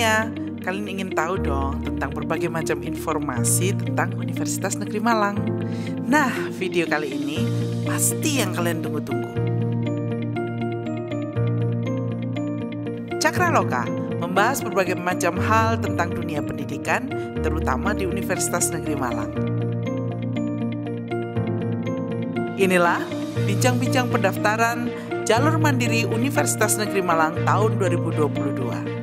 Pastinya kalian ingin tahu dong tentang berbagai macam informasi tentang Universitas Negeri Malang. Nah, video kali ini pasti yang kalian tunggu-tunggu. Cakraloka membahas berbagai macam hal tentang dunia pendidikan, terutama di Universitas Negeri Malang. Inilah bincang-bincang pendaftaran Jalur Mandiri Universitas Negeri Malang tahun 2022.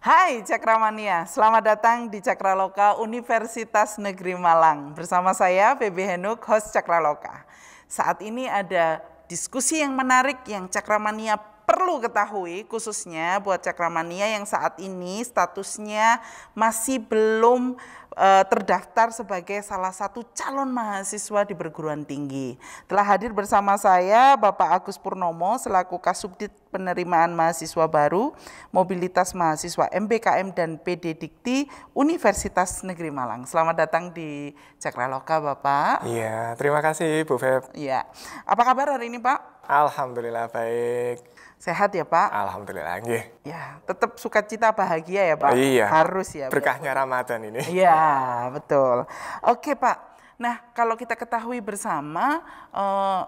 Hai Cakramania, selamat datang di Cakraloka Universitas Negeri Malang. Bersama saya PB Henuk, host Cakraloka. Saat ini ada diskusi yang menarik yang Cakramania perlu ketahui khususnya buat cakramania yang saat ini statusnya masih belum uh, terdaftar sebagai salah satu calon mahasiswa di perguruan tinggi. Telah hadir bersama saya Bapak Agus Purnomo selaku Kasubdit Penerimaan Mahasiswa Baru, Mobilitas Mahasiswa MBKM dan PD Dikti Universitas Negeri Malang. Selamat datang di Cakraloka Bapak. Iya, terima kasih Bu Feb. Iya. Apa kabar hari ini Pak? Alhamdulillah baik. Sehat ya Pak? Alhamdulillah. Ya, Ya, tetap suka cita bahagia ya Pak. Iya. Harus ya. Berkahnya Ramadan ini. Iya, betul. Oke Pak. Nah, kalau kita ketahui bersama eh,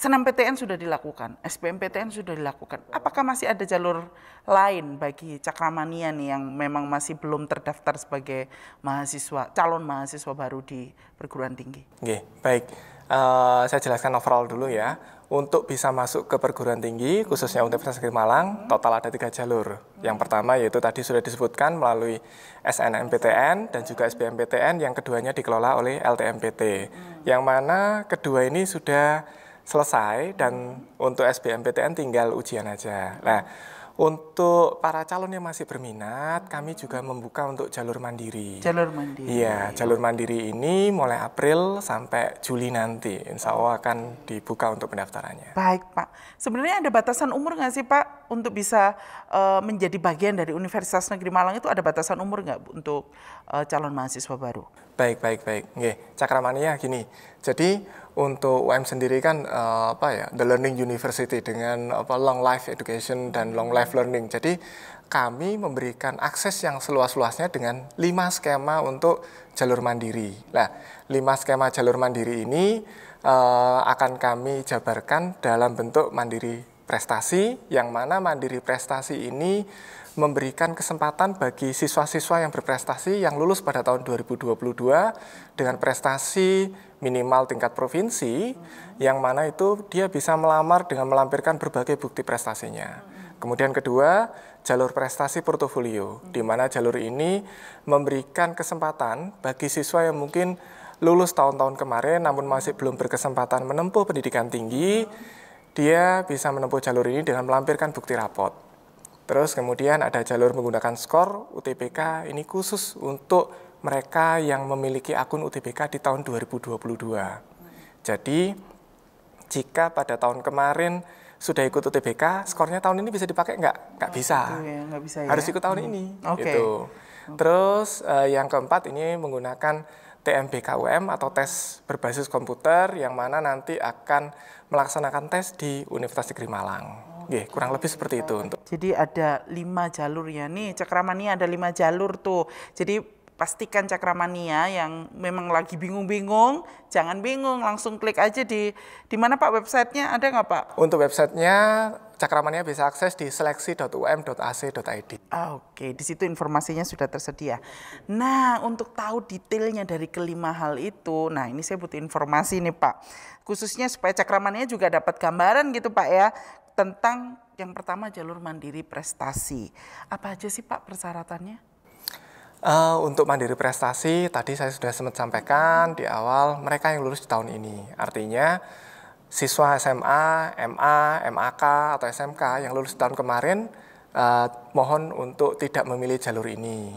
senam PTN sudah dilakukan, SPM PTN sudah dilakukan. Apakah masih ada jalur lain bagi cakramania nih yang memang masih belum terdaftar sebagai mahasiswa, calon mahasiswa baru di perguruan tinggi? Oke, baik. Uh, saya jelaskan overall dulu ya untuk bisa masuk ke perguruan tinggi, khususnya Universitas Negeri Malang, total ada tiga jalur. Yang pertama yaitu tadi sudah disebutkan melalui SNMPTN dan juga SBMPTN, yang keduanya dikelola oleh LTMPT. Yang mana kedua ini sudah selesai dan untuk SBMPTN tinggal ujian aja. Nah, untuk para calon yang masih berminat, kami juga membuka untuk jalur mandiri. Jalur mandiri. Iya, jalur mandiri ini mulai April sampai Juli nanti, insya Allah akan dibuka untuk pendaftarannya. Baik Pak, sebenarnya ada batasan umur nggak sih Pak untuk bisa uh, menjadi bagian dari Universitas Negeri Malang itu ada batasan umur nggak untuk uh, calon mahasiswa baru? Baik, baik, baik. Nge, cakramania gini. Jadi untuk UM sendiri kan uh, apa ya the learning university dengan apa long life education dan long life learning. Jadi kami memberikan akses yang seluas-luasnya dengan lima skema untuk jalur mandiri. Nah, lima skema jalur mandiri ini uh, akan kami jabarkan dalam bentuk mandiri prestasi yang mana mandiri prestasi ini memberikan kesempatan bagi siswa-siswa yang berprestasi yang lulus pada tahun 2022 dengan prestasi minimal tingkat provinsi yang mana itu dia bisa melamar dengan melampirkan berbagai bukti prestasinya. Kemudian kedua, jalur prestasi portofolio di mana jalur ini memberikan kesempatan bagi siswa yang mungkin lulus tahun-tahun kemarin namun masih belum berkesempatan menempuh pendidikan tinggi, dia bisa menempuh jalur ini dengan melampirkan bukti rapot. Terus kemudian ada jalur menggunakan skor UTBK ini khusus untuk mereka yang memiliki akun UTBK di tahun 2022. Jadi jika pada tahun kemarin sudah ikut UTBK, skornya tahun ini bisa dipakai nggak? Nggak oh, bisa. Ya, nggak bisa ya? Harus ikut tahun hmm. ini. Okay. Gitu. Terus uh, yang keempat ini menggunakan TMBKUM atau tes berbasis komputer yang mana nanti akan melaksanakan tes di Universitas Negeri Malang. Oke, kurang lebih seperti itu untuk. Jadi ada lima jalur ya nih cakramania ada lima jalur tuh. Jadi pastikan cakramania yang memang lagi bingung-bingung, jangan bingung, langsung klik aja di di mana Pak websitenya ada nggak Pak? Untuk websitenya cakramannya bisa akses di seleksi.um.ac.id. Ah, oke, okay. di situ informasinya sudah tersedia. Nah, untuk tahu detailnya dari kelima hal itu, nah ini saya butuh informasi nih Pak. Khususnya supaya cakramannya juga dapat gambaran gitu Pak ya tentang yang pertama jalur mandiri prestasi. Apa aja sih Pak persyaratannya? Uh, untuk mandiri prestasi tadi saya sudah sempat sampaikan di awal mereka yang lulus di tahun ini. Artinya siswa SMA, MA, MAK atau SMK yang lulus di tahun kemarin uh, mohon untuk tidak memilih jalur ini.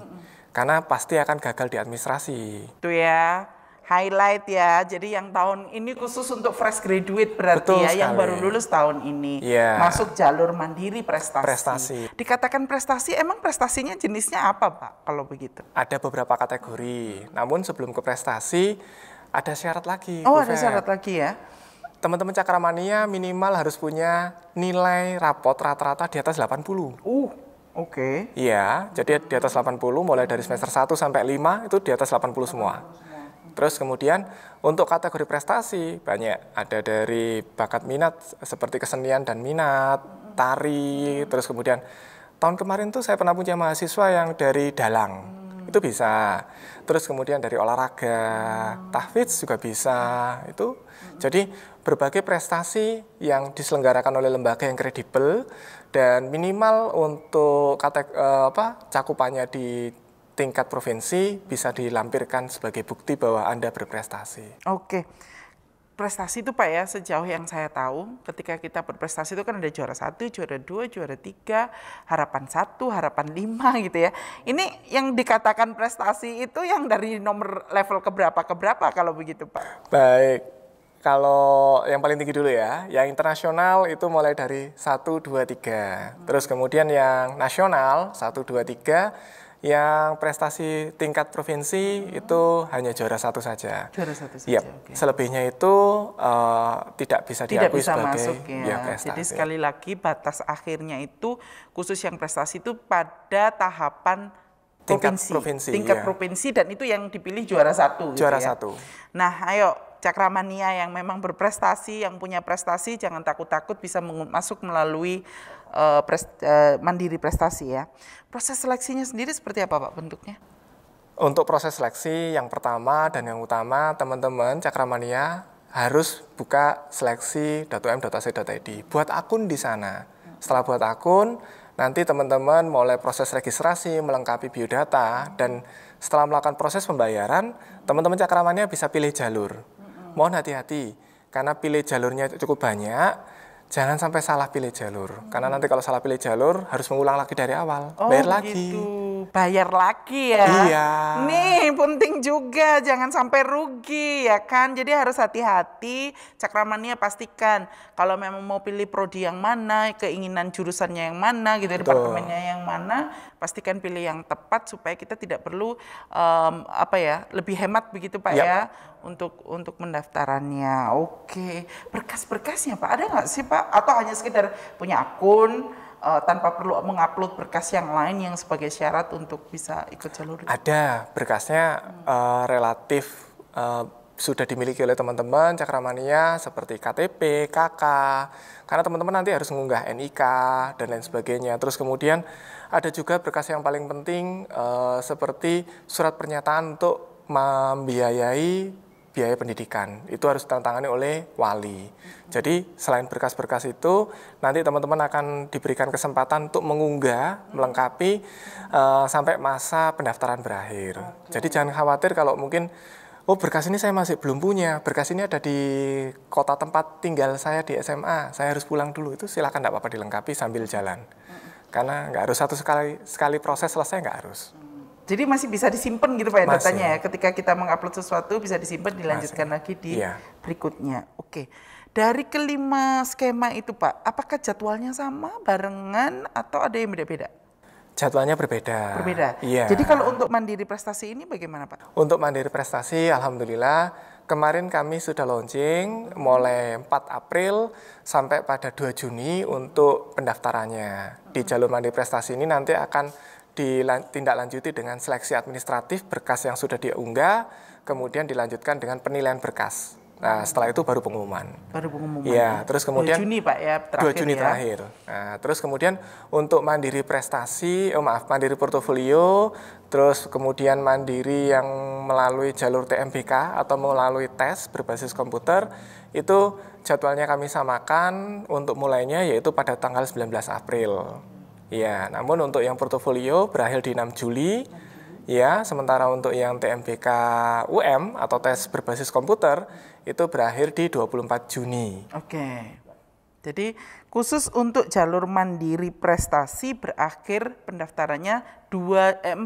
Karena pasti akan gagal di administrasi. Itu ya highlight ya. Jadi yang tahun ini khusus untuk fresh graduate berarti Betul ya, sekali. yang baru lulus tahun ini yeah. masuk jalur mandiri prestasi. prestasi. Dikatakan prestasi, emang prestasinya jenisnya apa pak? Kalau begitu? Ada beberapa kategori. Namun sebelum ke prestasi ada syarat lagi. Oh ada syarat lagi ya. Teman-teman cakramania minimal harus punya nilai rapot rata-rata di atas 80. Uh, Oke. Okay. Iya, jadi di atas 80 mulai dari semester 1 sampai 5 itu di atas 80 semua. Terus kemudian untuk kategori prestasi banyak ada dari bakat minat seperti kesenian dan minat, tari, terus kemudian tahun kemarin tuh saya pernah punya mahasiswa yang dari dalang. Hmm. Itu bisa. Terus kemudian dari olahraga, hmm. tahfidz juga bisa. Hmm. Itu jadi berbagai prestasi yang diselenggarakan oleh lembaga yang kredibel dan minimal untuk kategori eh, apa cakupannya di tingkat provinsi bisa dilampirkan sebagai bukti bahwa Anda berprestasi. Oke. Prestasi itu Pak ya, sejauh yang saya tahu, ketika kita berprestasi itu kan ada juara satu, juara dua, juara tiga, harapan satu, harapan lima gitu ya. Ini yang dikatakan prestasi itu yang dari nomor level keberapa keberapa kalau begitu Pak? Baik, kalau yang paling tinggi dulu ya, yang internasional itu mulai dari satu dua tiga, Terus kemudian yang nasional satu dua tiga. Yang prestasi tingkat provinsi hmm. itu hanya juara satu saja. Juara satu saja. Yep. Iya. Okay. Selebihnya itu uh, tidak bisa tidak diakui bisa sebagai masuk, ya. Ya, prestasi. Jadi sekali lagi batas akhirnya itu khusus yang prestasi itu pada tahapan tingkat provinsi, provinsi tingkat ya. provinsi dan itu yang dipilih juara satu. Gitu juara gitu ya. satu. Nah, ayo cakramania yang memang berprestasi, yang punya prestasi, jangan takut-takut bisa masuk melalui uh, uh, mandiri prestasi ya. Proses seleksinya sendiri seperti apa Pak bentuknya? Untuk proses seleksi yang pertama dan yang utama teman-teman Cakramania harus buka seleksi seleksi.um.ac.id. Buat akun di sana. Setelah buat akun, nanti teman-teman mulai proses registrasi, melengkapi biodata, dan setelah melakukan proses pembayaran, teman-teman Cakramania bisa pilih jalur. Mohon hati-hati, karena pilih jalurnya cukup banyak, jangan sampai salah pilih jalur hmm. karena nanti kalau salah pilih jalur harus mengulang lagi dari awal oh, bayar lagi gitu. bayar lagi ya iya nih penting juga jangan sampai rugi ya kan jadi harus hati-hati cakramannya pastikan kalau memang mau pilih prodi yang mana keinginan jurusannya yang mana gitu Betul. departemennya yang mana pastikan pilih yang tepat supaya kita tidak perlu um, apa ya lebih hemat begitu pak yep. ya untuk untuk mendaftarannya, Oke, berkas-berkasnya Pak ada nggak sih Pak? Atau hanya sekedar punya akun uh, tanpa perlu mengupload berkas yang lain yang sebagai syarat untuk bisa ikut jalur? Ada berkasnya uh, relatif uh, sudah dimiliki oleh teman-teman cakramania seperti KTP, KK, karena teman-teman nanti harus mengunggah NIK dan lain sebagainya. Terus kemudian ada juga berkas yang paling penting seperti surat pernyataan untuk membiayai biaya pendidikan. Itu harus ditangani oleh wali. Jadi selain berkas-berkas itu, nanti teman-teman akan diberikan kesempatan untuk mengunggah, melengkapi uh, sampai masa pendaftaran berakhir. Okay. Jadi jangan khawatir kalau mungkin oh berkas ini saya masih belum punya, berkas ini ada di kota tempat tinggal saya di SMA, saya harus pulang dulu, itu silakan tidak apa-apa dilengkapi sambil jalan. Karena nggak harus satu sekali sekali proses selesai nggak harus. Jadi masih bisa disimpan gitu Pak ya masih. datanya ya. Ketika kita mengupload sesuatu bisa disimpan dilanjutkan masih. lagi di iya. berikutnya. Oke. Dari kelima skema itu Pak, apakah jadwalnya sama barengan atau ada yang beda-beda? Jadwalnya berbeda. Berbeda. Iya. Jadi kalau untuk mandiri prestasi ini bagaimana Pak? Untuk mandiri prestasi alhamdulillah kemarin kami sudah launching mulai 4 April sampai pada 2 Juni untuk pendaftarannya. Di jalur mandiri prestasi ini nanti akan ditindaklanjuti dengan seleksi administratif berkas yang sudah diunggah, kemudian dilanjutkan dengan penilaian berkas. Nah, setelah itu baru pengumuman. Baru pengumuman. Iya, ya. terus kemudian 2 Juni Pak ya terakhir 2 Juni ya. terakhir. Nah, terus kemudian untuk mandiri prestasi, oh maaf, mandiri portofolio, terus kemudian mandiri yang melalui jalur TMBK atau melalui tes berbasis komputer, itu jadwalnya kami samakan untuk mulainya yaitu pada tanggal 19 April. Ya, namun untuk yang portofolio berakhir di 6 Juli. Ya, sementara untuk yang TMBK UM atau tes berbasis komputer itu berakhir di 24 Juni. Oke. Jadi khusus untuk jalur mandiri prestasi berakhir pendaftarannya 2 eh,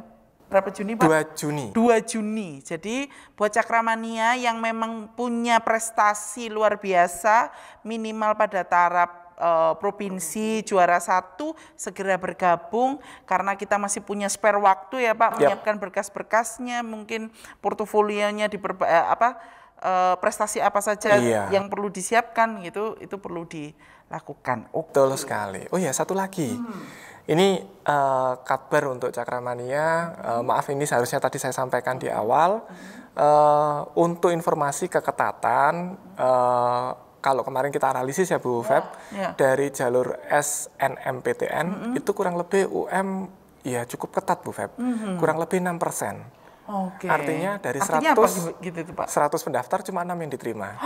berapa Juni Pak? 2 Juni. 2 Juni. Jadi buat Cakramania yang memang punya prestasi luar biasa minimal pada taraf Eh, provinsi juara satu segera bergabung karena kita masih punya spare waktu ya Pak menyiapkan berkas-berkasnya mungkin portofolionya di eh, apa eh, prestasi apa saja iya. yang perlu disiapkan gitu itu perlu dilakukan. Oke. Okay. Betul sekali. Oh ya satu lagi. Hmm. Ini uh, kabar untuk Cakramania. Uh, maaf ini seharusnya tadi saya sampaikan di awal. Uh, untuk informasi keketatan uh, kalau kemarin kita analisis ya Bu ya, Feb ya, ya. dari jalur SNMPTN mm -hmm. itu kurang lebih UM ya cukup ketat Bu Feb. Mm -hmm. Kurang lebih 6%. Okay. Artinya dari Artinya 100 gitu, gitu, Pak? 100 pendaftar cuma 6 yang diterima.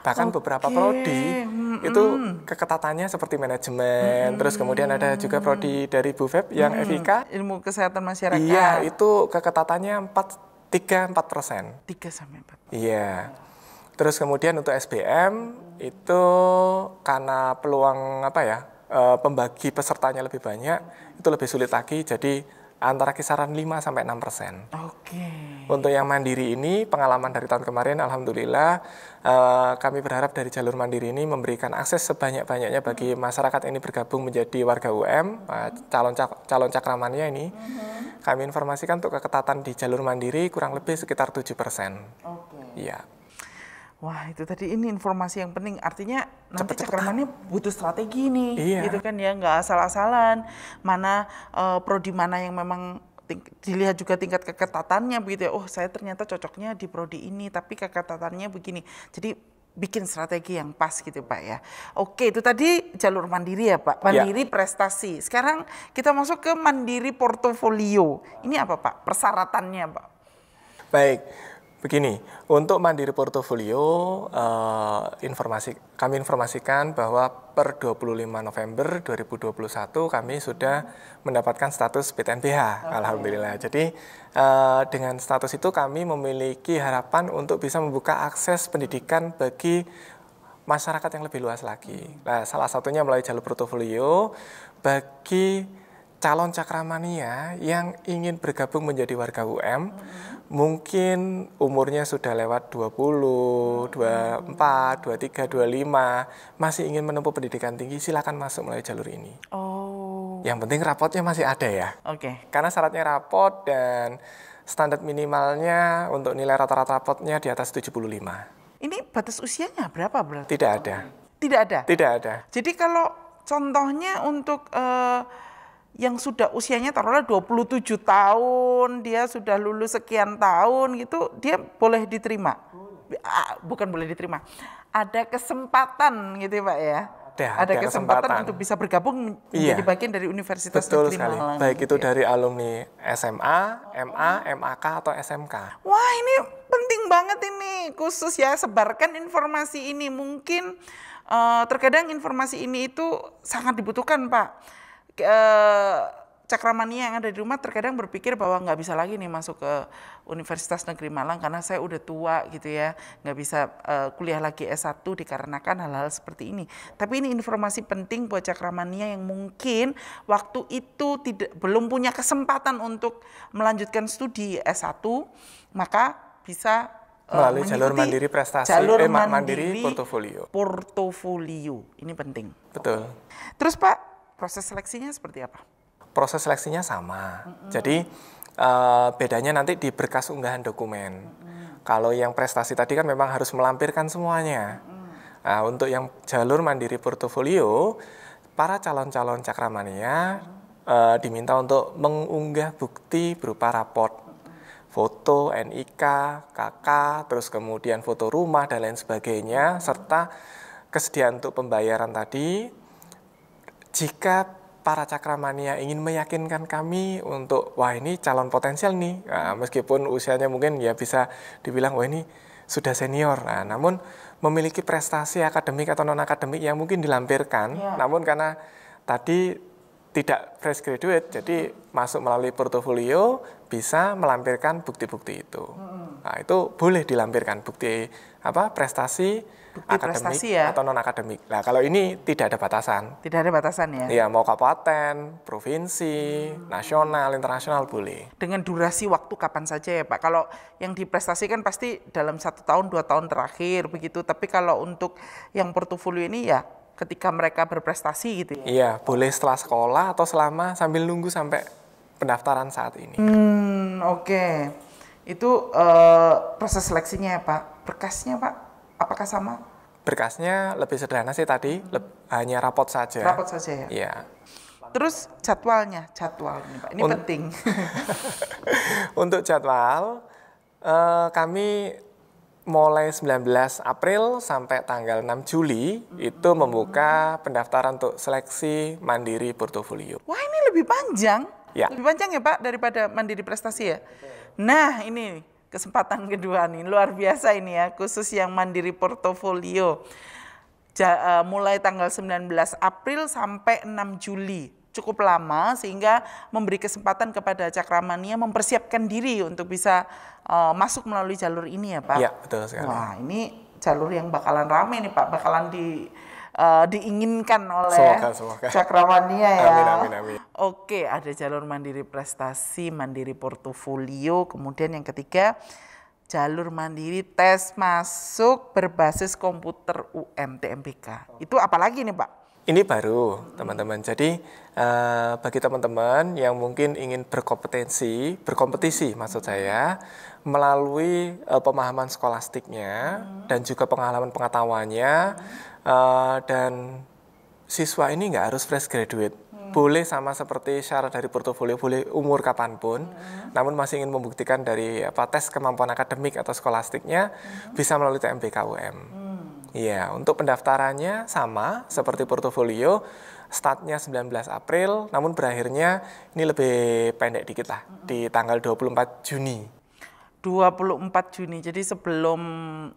Bahkan okay. beberapa prodi mm -hmm. itu keketatannya seperti manajemen, mm -hmm. terus kemudian ada juga prodi dari Bu Feb yang mm -hmm. FIK ilmu kesehatan masyarakat. Iya, itu keketatannya 4 3 4 persen. 3 sampai 4. Iya. Yeah. Terus kemudian untuk SBM itu karena peluang apa ya e, pembagi pesertanya lebih banyak itu lebih sulit lagi jadi antara kisaran 5 sampai 6 persen. Oke. Untuk yang mandiri ini pengalaman dari tahun kemarin alhamdulillah e, kami berharap dari jalur mandiri ini memberikan akses sebanyak-banyaknya bagi hmm. masyarakat ini bergabung menjadi warga UM calon cak, calon cakramannya ini. -huh. Hmm. Kami informasikan untuk keketatan di jalur mandiri kurang lebih sekitar 7 persen. Oke. Okay. Iya. Wah itu tadi ini informasi yang penting. Artinya nanti Cepet butuh strategi nih, iya. gitu kan ya nggak asal-asalan. Mana uh, prodi mana yang memang dilihat juga tingkat keketatannya begitu ya. Oh saya ternyata cocoknya di prodi ini, tapi keketatannya begini. Jadi bikin strategi yang pas gitu Pak ya. Oke itu tadi jalur mandiri ya Pak, iya. mandiri ya. prestasi. Sekarang kita masuk ke mandiri portofolio. Ini apa Pak? Persyaratannya Pak? Baik. Begini, untuk Mandiri Portofolio eh, informasi kami informasikan bahwa per 25 November 2021 kami sudah mendapatkan status PTNBH. Okay. Alhamdulillah. Jadi eh, dengan status itu kami memiliki harapan untuk bisa membuka akses pendidikan bagi masyarakat yang lebih luas lagi. Nah, salah satunya melalui jalur portofolio bagi calon cakramania yang ingin bergabung menjadi warga UM -hmm. mungkin umurnya sudah lewat 20, 24, 23, 25 masih ingin menempuh pendidikan tinggi silakan masuk melalui jalur ini. Oh. Yang penting rapotnya masih ada ya. Oke. Okay. Karena syaratnya rapot dan standar minimalnya untuk nilai rata-rata rapotnya di atas 75. Ini batas usianya berapa berarti? Tidak ada. Tidak ada. Tidak ada. Jadi kalau contohnya untuk uh, yang sudah usianya taruhlah 27 tahun, dia sudah lulus sekian tahun gitu, dia boleh diterima. Ah, bukan boleh diterima. Ada kesempatan gitu Pak ya. Ada, ada kesempatan, kesempatan untuk bisa bergabung menjadi iya. bagian dari Universitas Betul Negeri sekali. Malang. Baik itu ya. dari alumni SMA, MA, MAK atau SMK. Wah, ini penting banget ini. Khusus ya sebarkan informasi ini. Mungkin uh, terkadang informasi ini itu sangat dibutuhkan, Pak Eh, cakramania yang ada di rumah terkadang berpikir bahwa nggak bisa lagi nih masuk ke Universitas Negeri Malang karena saya udah tua gitu ya, nggak bisa uh, kuliah lagi S1 dikarenakan hal-hal seperti ini. Tapi ini informasi penting buat cakramania yang mungkin waktu itu tidak belum punya kesempatan untuk melanjutkan studi S1, maka bisa eh, melalui jalur mandiri prestasi jalur eh, mandiri, mandiri portofolio. Portofolio ini penting. Betul. Terus Pak proses seleksinya seperti apa? Proses seleksinya sama. Mm -hmm. Jadi uh, bedanya nanti di berkas unggahan dokumen. Mm -hmm. Kalau yang prestasi tadi kan memang harus melampirkan semuanya. Mm -hmm. Nah, untuk yang jalur mandiri portofolio, para calon-calon cakramania hmm. uh, diminta untuk mengunggah bukti berupa raport, foto NIK, KK, terus kemudian foto rumah dan lain sebagainya, serta kesediaan untuk pembayaran tadi, jika para cakramania ingin meyakinkan kami untuk wah ini calon potensial nih nah, meskipun usianya mungkin ya bisa dibilang wah ini sudah senior nah, namun memiliki prestasi akademik atau non akademik yang mungkin dilampirkan ya. namun karena tadi tidak fresh graduate jadi masuk melalui portofolio bisa melampirkan bukti-bukti itu nah itu boleh dilampirkan bukti apa prestasi bukti akademik prestasi ya atau non akademik. Nah kalau ini tidak ada batasan. Tidak ada batasan ya. Iya mau kabupaten, provinsi, hmm. nasional, internasional boleh. Dengan durasi waktu kapan saja ya Pak. Kalau yang diprestasikan pasti dalam satu tahun dua tahun terakhir begitu. Tapi kalau untuk yang portofolio ini ya ketika mereka berprestasi gitu ya. Iya boleh setelah sekolah atau selama sambil nunggu sampai pendaftaran saat ini. Hmm oke. Okay. Itu uh, proses seleksinya ya Pak. Berkasnya Pak apakah sama? Berkasnya lebih sederhana sih tadi, hmm. hanya rapot saja. Rapot saja ya. Iya. Terus jadwalnya, jadwal ini, Pak. ini Un- penting. Untuk jadwal uh, kami mulai 19 April sampai tanggal 6 Juli hmm. itu membuka pendaftaran untuk seleksi mandiri portofolio. Wah, ini lebih panjang. Ya. Lebih panjang ya, Pak, daripada mandiri prestasi ya. Nah, ini kesempatan kedua nih luar biasa ini ya khusus yang mandiri portofolio ja, uh, mulai tanggal 19 April sampai 6 Juli cukup lama sehingga memberi kesempatan kepada cakramania mempersiapkan diri untuk bisa uh, masuk melalui jalur ini ya Pak. Iya betul sekali. Wah ini jalur yang bakalan ramai nih Pak, bakalan di uh, diinginkan oleh cakrawannya ya. Amin, amin, amin. Oke, ada jalur mandiri prestasi, mandiri portofolio, kemudian yang ketiga jalur mandiri tes masuk berbasis komputer UMTMPK. Itu apalagi nih Pak? Ini baru teman-teman. Jadi uh, bagi teman-teman yang mungkin ingin berkompetensi, berkompetisi maksud saya melalui uh, pemahaman skolastiknya hmm. dan juga pengalaman pengetahuannya uh, dan siswa ini nggak harus fresh graduate hmm. boleh sama seperti syarat dari portofolio boleh umur kapanpun hmm. namun masih ingin membuktikan dari apa tes kemampuan akademik atau skolastiknya hmm. bisa melalui TMPKUM hmm. ya untuk pendaftarannya sama seperti hmm. portofolio startnya 19 April, namun berakhirnya ini lebih pendek dikit lah, hmm. di tanggal 24 Juni. 24 Juni. Jadi sebelum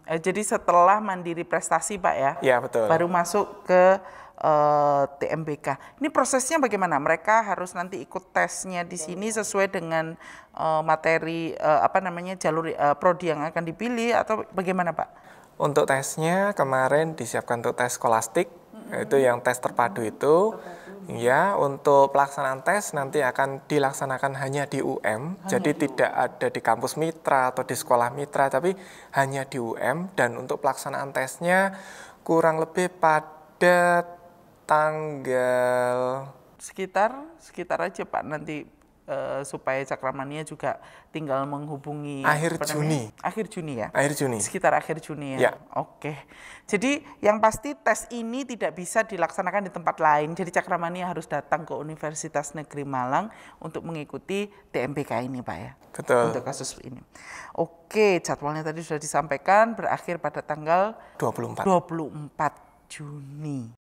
eh, jadi setelah Mandiri Prestasi, Pak ya. Iya, betul. Baru masuk ke eh, TMBK. Ini prosesnya bagaimana? Mereka harus nanti ikut tesnya di sini sesuai dengan eh, materi eh, apa namanya jalur eh, prodi yang akan dipilih atau bagaimana, Pak? Untuk tesnya kemarin disiapkan untuk tes skolastik, mm -hmm. itu yang tes terpadu itu. Okay Ya, untuk pelaksanaan tes nanti akan dilaksanakan hanya di UM, hanya jadi di tidak UM. ada di kampus mitra atau di sekolah mitra, tapi hanya di UM. Dan untuk pelaksanaan tesnya kurang lebih pada tanggal sekitar sekitar aja Pak nanti Eh, supaya cakramania juga tinggal menghubungi akhir Juni. Akhir Juni ya. Akhir Juni. Sekitar akhir Juni ya. ya. Oke. Jadi yang pasti tes ini tidak bisa dilaksanakan di tempat lain. Jadi cakramania harus datang ke Universitas Negeri Malang untuk mengikuti TMPK ini, Pak ya. Betul. Untuk kasus ini. Oke, jadwalnya tadi sudah disampaikan berakhir pada tanggal 24. 24 Juni.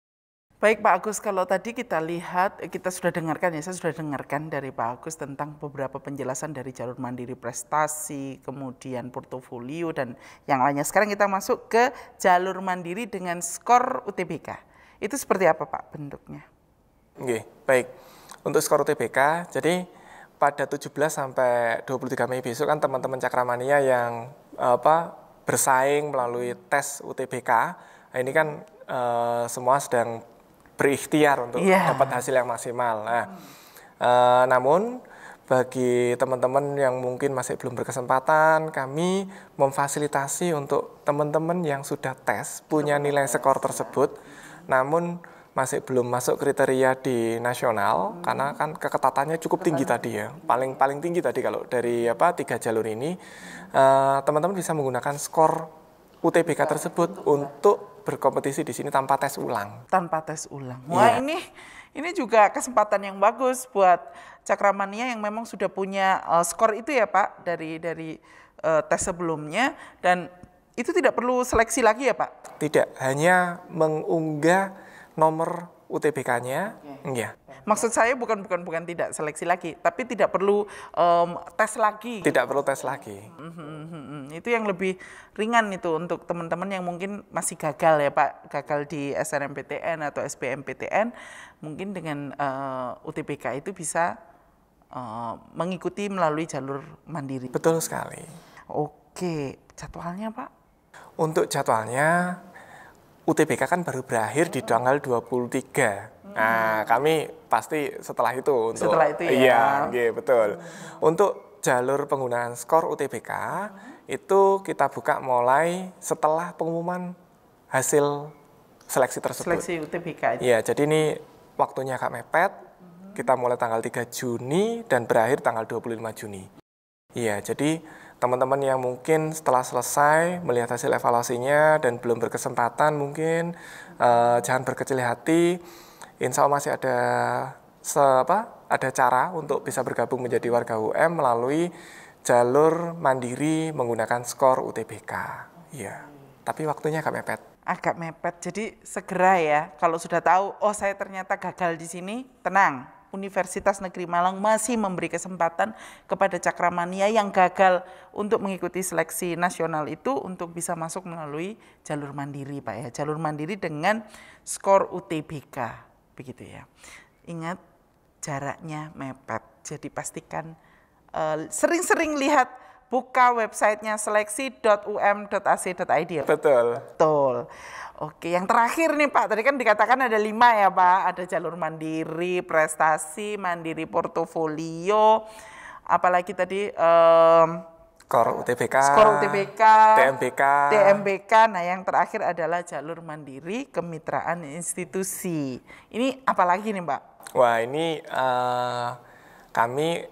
Baik Pak Agus, kalau tadi kita lihat, eh, kita sudah dengarkan ya, saya sudah dengarkan dari Pak Agus tentang beberapa penjelasan dari jalur mandiri prestasi, kemudian portofolio dan yang lainnya. Sekarang kita masuk ke jalur mandiri dengan skor UTBK. Itu seperti apa Pak bentuknya? Oke, baik. Untuk skor UTBK, jadi pada 17 sampai 23 Mei besok kan teman-teman Cakramania yang apa bersaing melalui tes UTBK. Nah, ini kan eh, semua sedang berikhtiar untuk yeah. dapat hasil yang maksimal. Nah, uh, namun bagi teman-teman yang mungkin masih belum berkesempatan, kami memfasilitasi untuk teman-teman yang sudah tes punya nilai skor tersebut, namun masih belum masuk kriteria di nasional hmm. karena kan keketatannya cukup tinggi tadi ya paling paling tinggi tadi kalau dari apa tiga jalur ini eh, teman-teman uh, teman -teman bisa menggunakan skor UTBK tersebut untuk berkompetisi di sini tanpa tes ulang. Tanpa tes ulang. Iya. Wah yeah. ini ini juga kesempatan yang bagus buat Cakramania yang memang sudah punya uh, skor itu ya Pak dari dari uh, tes sebelumnya dan itu tidak perlu seleksi lagi ya Pak? Tidak, hanya mengunggah nomor UTBK-nya. Okay. Ya. Maksud saya bukan bukan bukan tidak seleksi lagi, tapi tidak perlu um, tes lagi. Tidak perlu tes lagi. Mm -hmm, mm -hmm. Itu yang lebih ringan itu untuk teman-teman yang mungkin masih gagal ya Pak, gagal di SNMPTN atau SBMPTN, mungkin dengan uh, eh, UTBK itu bisa uh, mengikuti melalui jalur mandiri. Betul sekali. Oke, jadwalnya Pak? Untuk jadwalnya UTBK kan baru berakhir di oh. tanggal 23. Nah, hmm. kami pasti setelah itu untuk setelah itu ya. Iya, iya betul. Hmm. Untuk jalur penggunaan skor UTBK hmm. itu kita buka mulai setelah pengumuman hasil seleksi tersebut. Seleksi UTBK. Iya, jadi ini waktunya agak mepet. Kita mulai tanggal 3 Juni dan berakhir tanggal 25 Juni. Iya, jadi teman-teman yang mungkin setelah selesai melihat hasil evaluasinya dan belum berkesempatan mungkin uh, jangan berkecil hati insya Allah masih ada se apa ada cara untuk bisa bergabung menjadi warga UM melalui jalur mandiri menggunakan skor UTBK ya tapi waktunya agak mepet agak mepet jadi segera ya kalau sudah tahu oh saya ternyata gagal di sini tenang Universitas Negeri Malang masih memberi kesempatan kepada cakramania yang gagal untuk mengikuti seleksi nasional itu untuk bisa masuk melalui jalur mandiri Pak ya. Jalur mandiri dengan skor UTBK begitu ya. Ingat jaraknya mepet. Jadi pastikan eh, sering-sering uh, lihat buka websitenya seleksi.um.ac.id. Ya, Betul. Betul. Oke, yang terakhir nih Pak, tadi kan dikatakan ada lima ya Pak, ada jalur mandiri, prestasi, mandiri portofolio, apalagi tadi um, skor UTBK, skor UTBK, TMBK, TMBK. Nah, yang terakhir adalah jalur mandiri kemitraan institusi. Ini apalagi nih Pak? Wah, ini uh, kami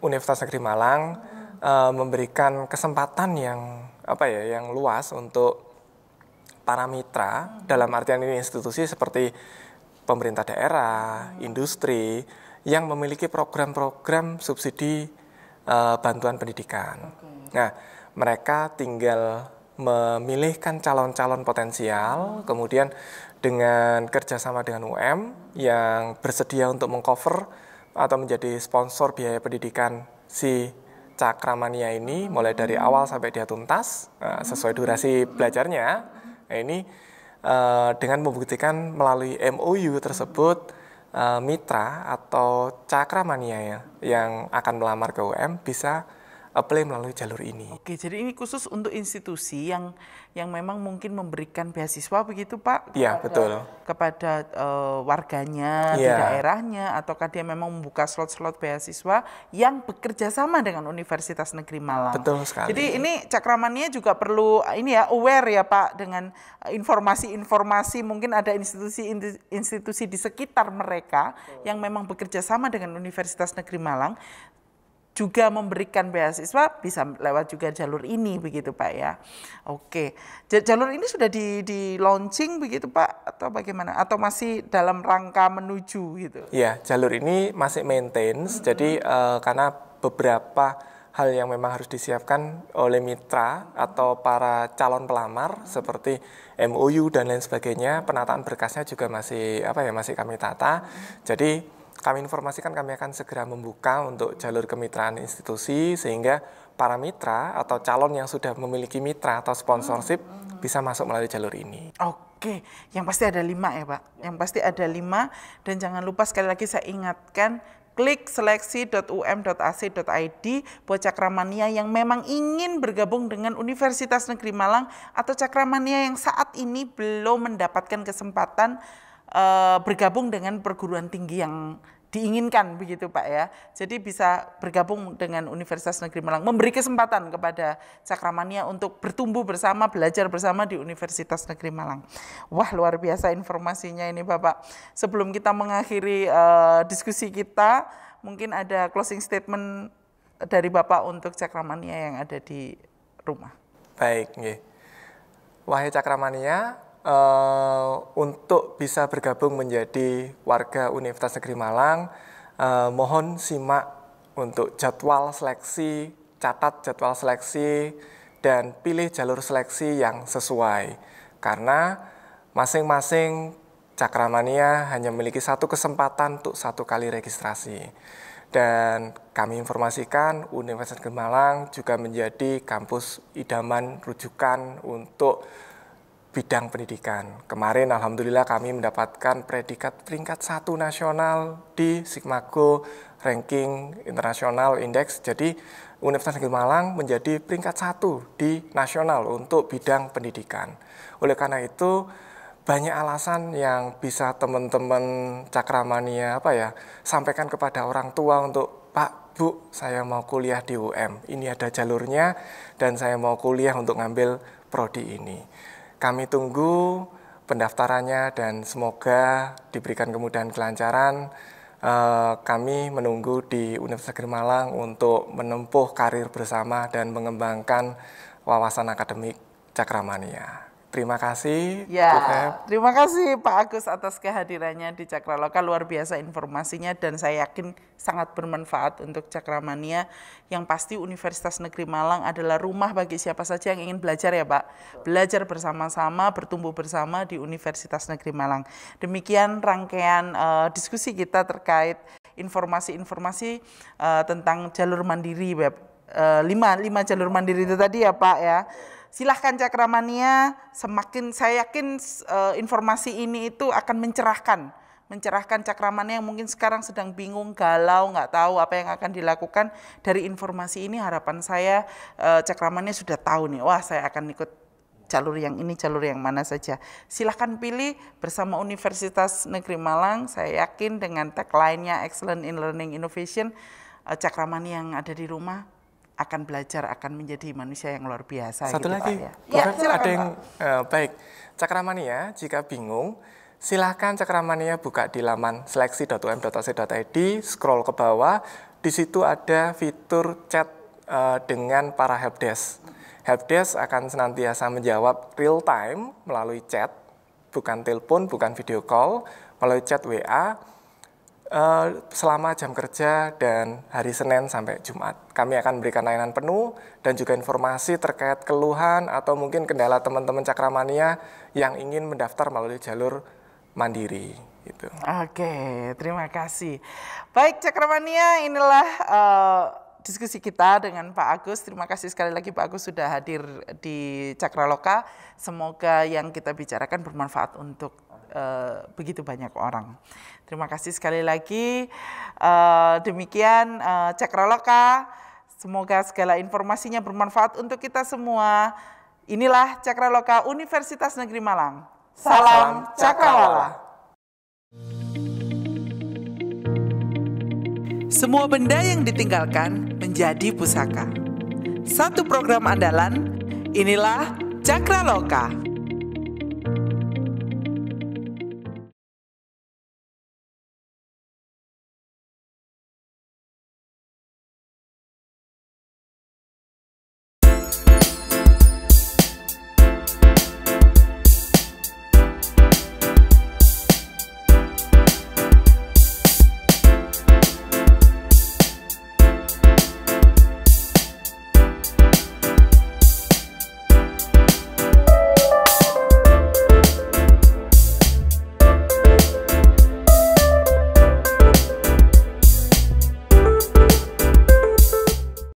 Universitas Negeri Malang uh, memberikan kesempatan yang apa ya, yang luas untuk para mitra hmm. dalam artian ini institusi seperti pemerintah daerah, hmm. industri yang memiliki program-program subsidi uh, bantuan pendidikan. Okay. Nah, mereka tinggal memilihkan calon-calon potensial, hmm. kemudian dengan kerjasama dengan UM yang bersedia untuk mengcover atau menjadi sponsor biaya pendidikan si cakramania ini mulai dari hmm. awal sampai dia tuntas eh, sesuai durasi hmm. belajarnya Nah ini uh, dengan membuktikan melalui MOU tersebut uh, mitra atau cakramania ya, yang akan melamar ke UM bisa apply melalui jalur ini. Oke, jadi ini khusus untuk institusi yang yang memang mungkin memberikan beasiswa begitu, Pak? Iya, betul. Kepada uh, warganya ya. di iya. daerahnya ataukah dia memang membuka slot-slot beasiswa yang bekerja sama dengan Universitas Negeri Malang. Betul sekali. Jadi ini cakramannya juga perlu eh, ini ya aware ya, Pak, dengan eh, informasi-informasi mungkin ada institusi-institusi di sekitar mereka yang memang bekerja sama dengan Universitas Negeri Malang juga memberikan beasiswa bisa lewat juga jalur ini begitu Pak ya. Oke. Jalur ini sudah di, di launching begitu Pak atau bagaimana atau masih dalam rangka menuju gitu? Iya, jalur ini masih maintenance. Mm -hmm. Jadi uh, karena beberapa hal yang memang harus disiapkan oleh mitra atau para calon pelamar mm-hmm. seperti MOU dan lain sebagainya penataan berkasnya juga masih apa ya masih kami tata mm-hmm. jadi kami informasikan kami akan segera membuka untuk jalur kemitraan institusi sehingga para mitra atau calon yang sudah memiliki mitra atau sponsorship hmm, hmm. bisa masuk melalui jalur ini. Oke, yang pasti ada lima ya Pak. Yang pasti ada lima dan jangan lupa sekali lagi saya ingatkan klik seleksi.um.ac.id buat Cakramania yang memang ingin bergabung dengan Universitas Negeri Malang atau Cakramania yang saat ini belum mendapatkan kesempatan Eh, bergabung dengan perguruan tinggi yang diinginkan begitu Pak ya. Jadi bisa bergabung dengan Universitas Negeri Malang, memberi kesempatan kepada Cakramania untuk bertumbuh bersama, belajar bersama di Universitas Negeri Malang. Wah luar biasa informasinya ini Bapak. Sebelum kita mengakhiri uh, diskusi kita, mungkin ada closing statement dari Bapak untuk Cakramania yang ada di rumah. Baik, nggih. Wahai Cakramania, uh, untuk bisa bergabung menjadi warga Universitas Negeri Malang, uh, mohon simak untuk jadwal seleksi, catat jadwal seleksi, dan pilih jalur seleksi yang sesuai. Karena masing-masing Cakramania hanya memiliki satu kesempatan untuk satu kali registrasi. Dan kami informasikan Universitas Gemalang Malang juga menjadi kampus idaman rujukan untuk bidang pendidikan. Kemarin alhamdulillah kami mendapatkan predikat peringkat satu nasional di Sigmago ranking internasional Index. Jadi Universitas Negeri Malang menjadi peringkat satu di nasional untuk bidang pendidikan. Oleh karena itu banyak alasan yang bisa teman-teman cakramania apa ya sampaikan kepada orang tua untuk Pak Bu saya mau kuliah di UM ini ada jalurnya dan saya mau kuliah untuk ngambil prodi ini. Kami tunggu pendaftarannya dan semoga diberikan kemudahan kelancaran. Eh, kami menunggu di Universitas Negeri Malang untuk menempuh karir bersama dan mengembangkan wawasan akademik Cakramania. Terima kasih. Ya, terima kasih Pak Agus atas kehadirannya di Cakraloka. Luar biasa informasinya dan saya yakin sangat bermanfaat untuk Cakramania. Yang pasti Universitas Negeri Malang adalah rumah bagi siapa saja yang ingin belajar ya Pak. Belajar bersama-sama, bertumbuh bersama di Universitas Negeri Malang. Demikian rangkaian uh, diskusi kita terkait informasi-informasi uh, tentang jalur mandiri Uh, lima, lima jalur mandiri itu tadi ya Pak ya silahkan Cakramania, semakin saya yakin uh, informasi ini itu akan mencerahkan mencerahkan cakramania yang mungkin sekarang sedang bingung, galau, nggak tahu apa yang akan dilakukan dari informasi ini. Harapan saya eh, cakramania sudah tahu nih, wah saya akan ikut jalur yang ini, jalur yang mana saja. Silahkan pilih bersama Universitas Negeri Malang. Saya yakin dengan tagline-nya Excellent in Learning Innovation, eh, cakramania yang ada di rumah akan belajar, akan menjadi manusia yang luar biasa. Satu gitu, lagi, Pak, ya. Ya, silakan, ada yang Uh, baik. Cakramania, jika bingung, silahkan Cakramania buka di laman seleksi.um.ac.id, scroll ke bawah, di situ ada fitur chat uh, dengan para helpdesk. Helpdesk akan senantiasa menjawab real time melalui chat, bukan telepon, bukan video call, melalui chat WA Eh, selama jam kerja dan hari Senin sampai Jumat. Kami akan memberikan layanan penuh dan juga informasi terkait keluhan atau mungkin kendala teman-teman cakramania yang ingin mendaftar melalui jalur mandiri. Gitu. Oke, terima kasih. Baik cakramania, inilah uh, diskusi kita dengan Pak Agus. Terima kasih sekali lagi Pak Agus sudah hadir di Cakraloka. Semoga yang kita bicarakan bermanfaat untuk uh, begitu banyak orang. Terima kasih sekali lagi. Uh, demikian uh, cek Roloka. Semoga segala informasinya bermanfaat untuk kita semua. Inilah Cakraloka Universitas Negeri Malang. Salam, Cakrawala. Semua benda yang ditinggalkan menjadi pusaka. Satu program andalan, inilah Cakraloka. Loka.